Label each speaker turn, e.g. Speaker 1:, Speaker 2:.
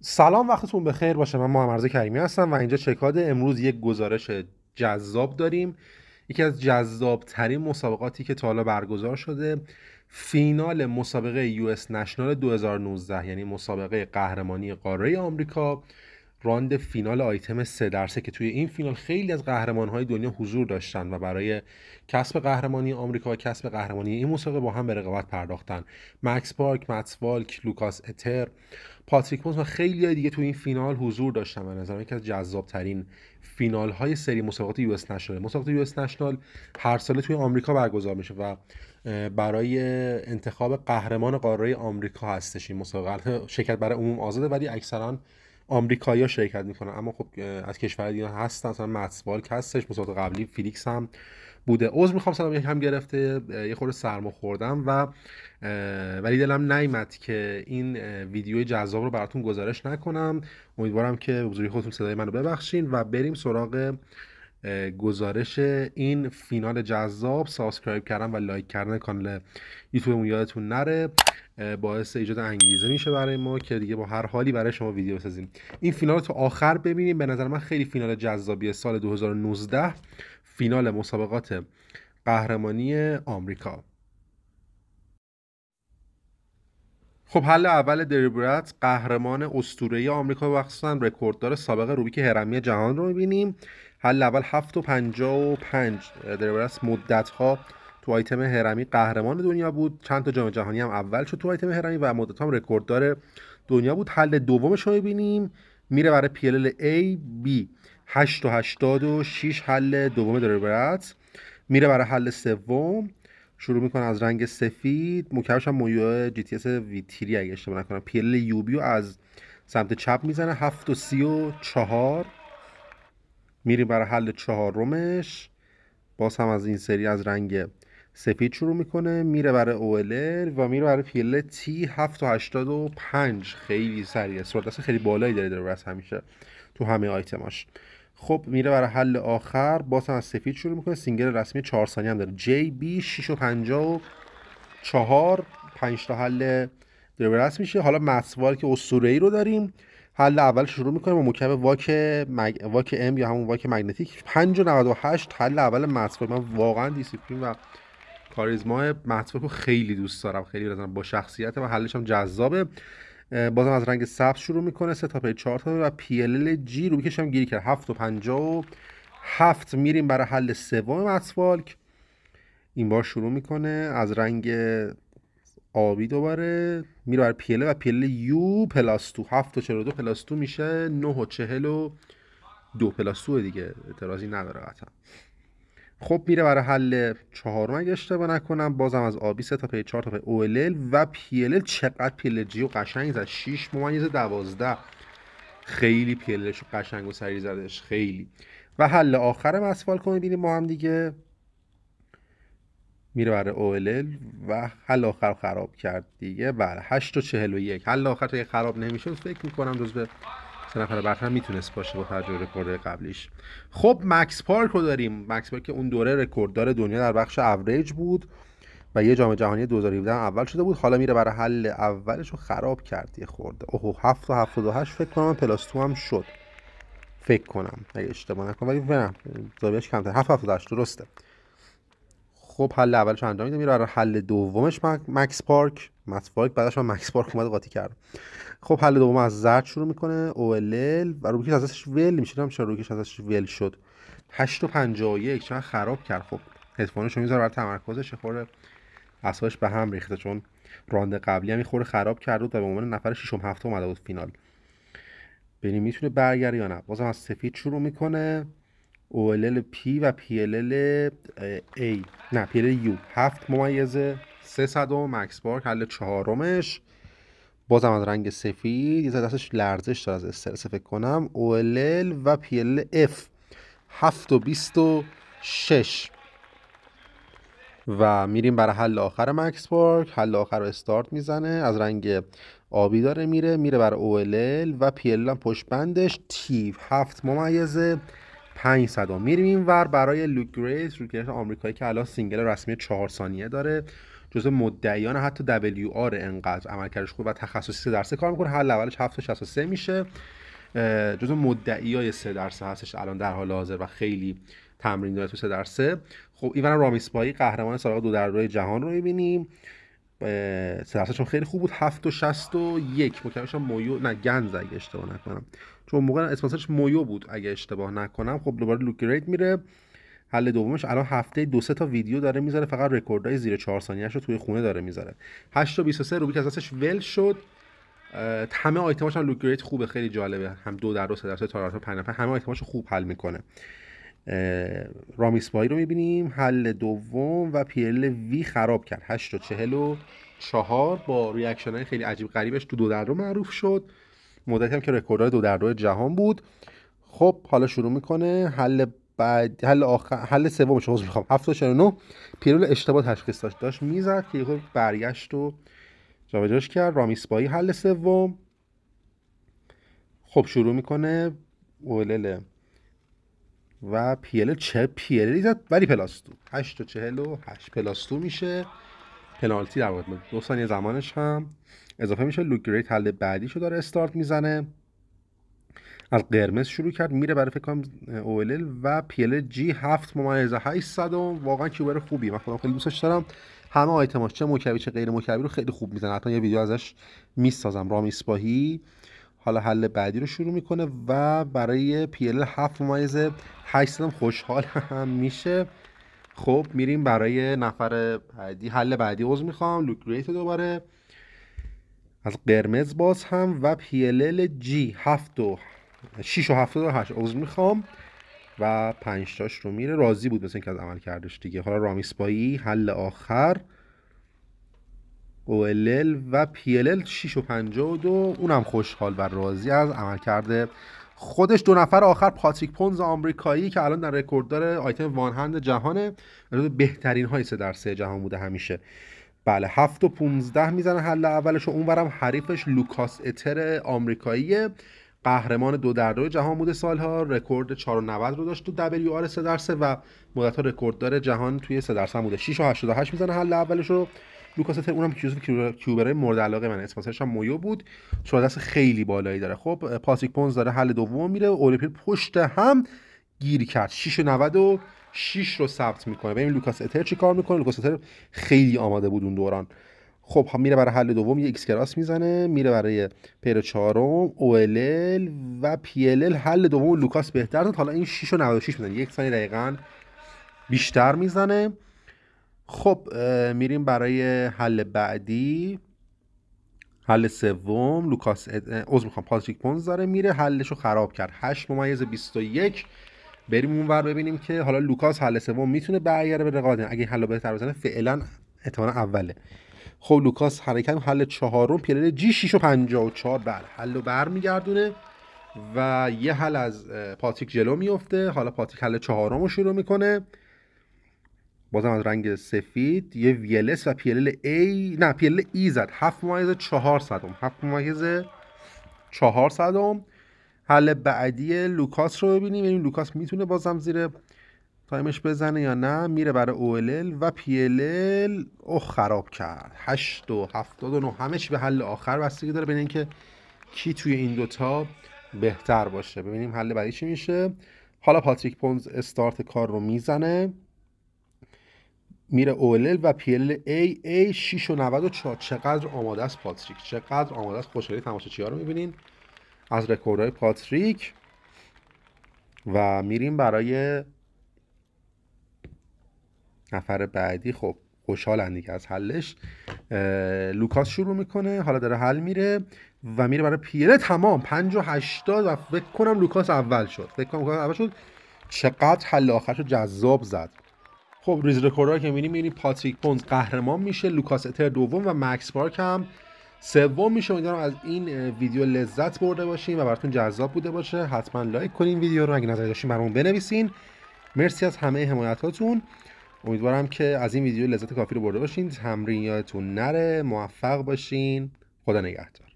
Speaker 1: سلام وقتتون خیر باشه من محمد کریمی هستم و اینجا چکاد امروز یک گزارش جذاب داریم یکی از جذاب ترین مسابقاتی که تا حالا برگزار شده فینال مسابقه یو اس نشنال 2019 یعنی مسابقه قهرمانی قاره آمریکا راند فینال آیتم سه درسه که توی این فینال خیلی از قهرمان های دنیا حضور داشتن و برای کسب قهرمانی آمریکا و کسب قهرمانی این مسابقه با هم به رقابت پرداختن مکس پارک، ماتس والک، لوکاس اتر، پاتریک و خیلی های دیگه توی این فینال حضور داشتن و نظرم یکی از جذاب ترین فینال های سری مسابقات یو اس نشنال مسابقات یو اس نشنال هر ساله توی آمریکا برگزار میشه و برای انتخاب قهرمان قاره آمریکا هستش این مسابقه شرکت برای عموم آزاده ولی اکثرا آمریکایی‌ها شرکت میکنن اما خب از کشور دیگه هستن مثلا متسبالک هستش مسابقه قبلی فیلیکس هم بوده عذر میخوام سلام هم گرفته یه خورده سرما خوردم و ولی دلم نیمت که این ویدیو جذاب رو براتون گزارش نکنم امیدوارم که بزرگی خودتون صدای منو ببخشین و بریم سراغ گزارش این فینال جذاب سابسکرایب کردن و لایک کردن کانال یوتیوبمون یادتون نره باعث ایجاد انگیزه میشه برای ما که دیگه با هر حالی برای شما ویدیو بسازیم این فینال رو تا آخر ببینیم به نظر من خیلی فینال جذابی سال 2019 فینال مسابقات قهرمانی آمریکا خب حل اول دریبرت قهرمان استوره آمریکا مخصوصا رکورددار سابق روبیک هرمی جهان رو میبینیم حل اول 7.55 و مدت ها تو آیتم هرمی قهرمان دنیا بود چند تا جام جهانی هم اول شد تو آیتم هرمی و مدت هم داره دنیا بود حل دومش رو ببینیم میره برای پیلل A B 886 حل دوم داره برات میره برای حل سوم شروع میکنه از رنگ سفید مکعبش هم مویو جی تی اس تیری اگه اشتباه نکنم از سمت چپ میزنه 7 و چهار میری برای حل چهارمش باز هم از این سری از رنگ سپید شروع میکنه میره برای اولر و میره برای پیل تی 7 تا 5 خیلی سریع سرعت خیلی بالایی داره داره همیشه تو همه آیتماش خب میره برای حل آخر باز هم از سفید شروع میکنه سینگل رسمی 4 ثانیه هم داره جی بی 6 و 54 5 تا حل دربرس میشه حالا مسوال که اسطوره ای رو داریم حل اول شروع میکنه با مکعب واک مگ... واک ام یا همون واک مگنتیک 5 و 98 حل اول مسوال من واقعا دیسیپلین و کاریزما مطبوع رو خیلی دوست دارم خیلی بزنم با شخصیت و حلش هم جذابه بازم از رنگ سبز شروع میکنه سه تا پی چهار تا و پی ال جی رو میکشم گیری کرد هفت و پنجا و هفت میریم برای حل سوم مطفالک این بار شروع میکنه از رنگ آبی دوباره میره بر پیله و پیله یو پلاس تو هفت و چهل دو پلاس تو میشه نه و چهل و دو پلاس دیگه اعتراضی نداره قطعا خب میره برای حل چهارم اگه اشتباه نکنم بازم از آبی سه تا پی چهار تا پی اولل و پیلل چقدر پیلل جیو قشنگ زد 6 ممیز دوازده خیلی پیلش قشنگ و سریع زدش خیلی و حل آخر اصفال کنه بینیم با هم دیگه میره برای اولل و حل آخر خراب کرد دیگه بله هشت و یک حل آخر تا خراب نمیشه فکر میکنم به سه نفر برتر میتونست باشه با توجه رکورد قبلیش خب مکس پارک رو داریم مکس پارک که اون دوره رکورددار دنیا در بخش اوریج بود و یه جام جهانی 2017 اول شده بود حالا میره برای حل اولش رو خراب کرد یه خورده اوه 7 و 78 فکر کنم پلاس تو هم شد فکر کنم اگه اشتباه نکنم ولی نه زاویه‌اش کمتر 7 78 درسته خب حل اولش انجام میده میره برای حل دومش مکس پارک متفاک بعدش من مکس پارک اومد قاطی کرد خب حل دوم از زرد شروع میکنه اولل و روکی ازش ول میشه هم چرا روبیکش ازش ول شد 851 چرا خراب کرد خب هدفونش رو میذاره برای تمرکزش خوره اصلش به هم ریخته چون راند قبلی هم خوره خراب کرد و به عنوان نفر ششم هفتم اومده بود فینال ببینیم میتونه برگر یا نه بازم از سفید شروع میکنه ال P و ال A نه ال یو هفت ممیزه 300 صدم مکس حل چهارمش بازم از رنگ سفید یه دستش لرزش داره از استرس فکر کنم OLL و PLF 7 و 26 و میریم برای حل آخر مکس حل آخر رو استارت میزنه از رنگ آبی داره میره میره برای OLL و PLL هم پشت بندش تیف 7 ممیزه 500 صدا میریم اینور برای لوک گریت آمریکایی که الان سینگل رسمی 4 ثانیه داره جزو مدعیان حتی دبلیو آر انقدر عملکردش خوب و تخصصی 3 درصد کار میکنه هر اولش 763 میشه جزو مدعی های 3 درصد هستش الان در حال حاضر و خیلی تمرین داره تو 3 درصد خب ایون رامیسپایی قهرمان سابق دو در روی جهان رو میبینیم چون خیلی خوب بود 7 و 61 هم مویو نه گنز اگه اشتباه نکنم چون موقع اسپانسرش مویو بود اگه اشتباه نکنم خب دوباره لوک میره حل دومش الان هفته دو سه تا ویدیو داره میذاره فقط رکوردای زیر 4 ثانیه‌اش رو توی خونه داره میذاره 8 تا 23 روبیک از دستش ول شد همه آیتماش هم لوک خوبه خیلی جالبه هم دو در سه در سه تا همه آیتماش خوب حل میکنه رامیس رو میبینیم حل دوم و پیل وی خراب کرد 8 و 44 با ریاکشن های خیلی عجیب غریبش تو دو در رو معروف شد مدتی هم که رکورد دو در رو جهان بود خب حالا شروع میکنه حل بعد حل آخر حل سوم شما میخوام 79 پیرول اشتباه تشخیص داشت داشت میزد که یهو برگشت و جابجاش کرد رامیسبایی حل سوم خب شروع میکنه اولل و پیله چه پیل زد ولی پلاستو 8 تا 48 و پلاستو میشه پنالتی در واقع دو ثانیه زمانش هم اضافه میشه لوک گریت حل بعدیشو داره استارت میزنه از قرمز شروع کرد میره برای فکر کنم ال و پی ال جی 7 ممیز 800 و واقعا کیوبر خوبی من خودم خیلی دوستش دارم همه آیتماش چه مکعبی چه غیر مکعبی رو خیلی خوب میزنه حتی یه ویدیو ازش میسازم رام اسپاهی حالا حل بعدی رو شروع میکنه و برای ال 7 ممیز 800 خوشحال هم میشه خب میریم برای نفر بعدی حل بعدی عضو میخوام لوک دوباره از قرمز باز هم و پیلل جی 7 و 6 و 78 عضو میخوام و 5 تاش رو میره راضی بود مثل اینکه از عمل کردش دیگه حالا رامیسبایی حل آخر OLL و PLL 6 و 52 اونم خوشحال و راضی از عمل کرده خودش دو نفر آخر پاتریک پونز آمریکایی که الان در داره آیتم وان هند جهانه بهترین های سه در سه جهان بوده همیشه بله 7 و 15 میزنه حل اولش و اونورم حریفش لوکاس اتر آمریکاییه قهرمان دو در دو جهان بوده سالها رکورد 4 رو داشت تو دبلیو آر 3 درسه و مدت ها رکورددار جهان توی 3 درصد بوده 6 و 88 میزنه حل اولش رو لوکاس تر اونم کیوز کیوبرای مورد علاقه من اسپانسرش هم مویو بود چهار دست خیلی بالایی داره خب پاسیک پونز داره حل دوم میره اولیپیر پشت هم گیر کرد 6 و 90 و 6 رو ثبت میکنه ببین لوکاس اتر چی کار میکنه لوکاس اتر خیلی آماده بود اون دوران خب میره برای حل دوم یه ایکس کراس میزنه میره برای پیر چهارم OLL و PLL حل دوم لوکاس بهتر داد حالا این 6 و 96 میزنه یک ثانیه دقیقا بیشتر میزنه خب میریم برای حل بعدی حل سوم لوکاس عضو میخوام پاتریک پونز داره میره حلش رو خراب کرد 8 ممیز 21 بریم اونور ببینیم که حالا لوکاس حل سوم میتونه برگره به رقابت اگه حل بهتر بزنه فعلا احتمال اوله خب لوکاس حرکت حل چهارم پیلل جی شیش بر حل و بر میگردونه و یه حل از پاتیک جلو میفته حالا پاتیک حل چهارم رو شروع میکنه بازم از رنگ سفید یه ویلس و پیلل ای نه پیلل ای e زد هفت ممایز چهار صدم هفت ممایز چهار صدم حل بعدی لوکاس رو ببینیم ببینیم لوکاس میتونه بازم زیر تایمش بزنه یا نه میره برای اولل و پیلل او خراب کرد 8 و همه چی به حل آخر بستگی داره ببینیم که کی توی این دوتا بهتر باشه ببینیم حل برای چی میشه حالا پاتریک پونز استارت کار رو میزنه میره اولل و PLL AA 6 و 94 چقدر آماده است پاتریک چقدر آماده است خوشحالی تماشاچی ها رو میبینین از رکوردهای پاتریک و میریم برای نفر بعدی خب خوشحالن که از حلش لوکاس شروع میکنه حالا داره حل میره و میره برای پیره تمام 5 و 80 و فکر کنم لوکاس اول شد فکر کنم اول شد چقدر حل آخرش جذاب زد خب ریز رکورد که میبینیم میبینی پاتریک پونز قهرمان میشه لوکاس اتر دوم و مکس پارک هم سوم میشه امیدوارم از این ویدیو لذت برده باشین و براتون جذاب بوده باشه حتما لایک کنین ویدیو رو اگه نظر داشتین برامون بنویسین مرسی از همه حمایتاتون امیدوارم که از این ویدیو لذت کافی رو برده باشین تمرین یادتون نره موفق باشین خدا نگهدار